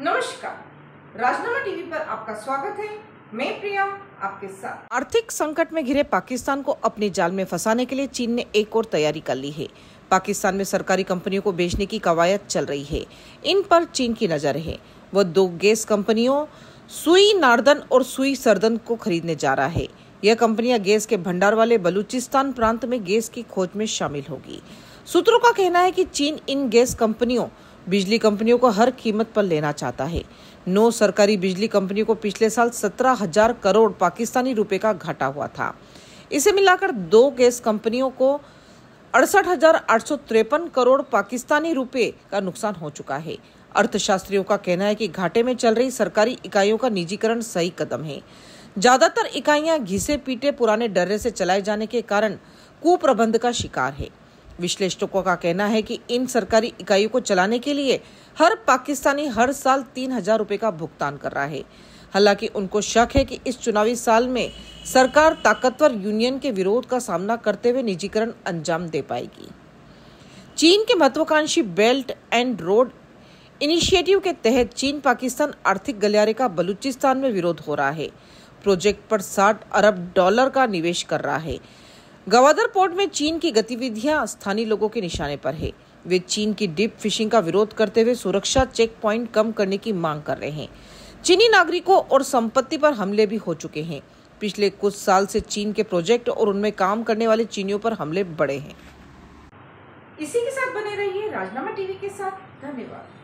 नमस्कार राजनामा टीवी पर आपका स्वागत है मैं प्रिया आपके साथ आर्थिक संकट में घिरे पाकिस्तान को अपने जाल में फंसाने के लिए चीन ने एक और तैयारी कर ली है पाकिस्तान में सरकारी कंपनियों को बेचने की कवायद चल रही है इन पर चीन की नजर है वह दो गैस कंपनियों सुई नार्दन और सुई सर्दन को खरीदने जा रहा है यह कंपनियां गैस के भंडार वाले बलूचिस्तान प्रांत में गैस की खोज में शामिल होगी सूत्रों का कहना है कि चीन इन गैस कंपनियों बिजली कंपनियों को हर कीमत पर लेना चाहता है नौ सरकारी बिजली कंपनियों को पिछले साल सत्रह हजार करोड़ पाकिस्तानी रुपए का घाटा हुआ था इसे मिलाकर दो गैस कंपनियों को अड़सठ हजार आठ सौ करोड़ पाकिस्तानी रुपए का नुकसान हो चुका है अर्थशास्त्रियों का कहना है कि घाटे में चल रही सरकारी इकाइयों का निजीकरण सही कदम है ज्यादातर इकाइयां घिसे पीटे पुराने डर्रे से चलाए जाने के कारण कुप्रबंध का शिकार है विश्लेषकों का कहना है कि इन सरकारी इकाइयों को चलाने के लिए हर पाकिस्तानी हर साल तीन हजार रूपए का भुगतान कर रहा है हालांकि उनको शक है कि इस चुनावी साल में सरकार ताकतवर यूनियन के विरोध का सामना करते हुए निजीकरण अंजाम दे पाएगी चीन के महत्वाकांक्षी बेल्ट एंड रोड इनिशिएटिव के तहत चीन पाकिस्तान आर्थिक गलियारे का बलूचिस्तान में विरोध हो रहा है प्रोजेक्ट पर 60 अरब डॉलर का निवेश कर रहा है गवादर पोर्ट में चीन की गतिविधियां स्थानीय लोगों के निशाने पर है वे चीन की डीप फिशिंग का विरोध करते हुए सुरक्षा चेक प्वाइंट कम करने की मांग कर रहे हैं चीनी नागरिकों और संपत्ति पर हमले भी हो चुके हैं पिछले कुछ साल से चीन के प्रोजेक्ट और उनमें काम करने वाले चीनियों पर हमले बढ़े हैं इसी के साथ बने रहिए राजनामा टीवी के साथ धन्यवाद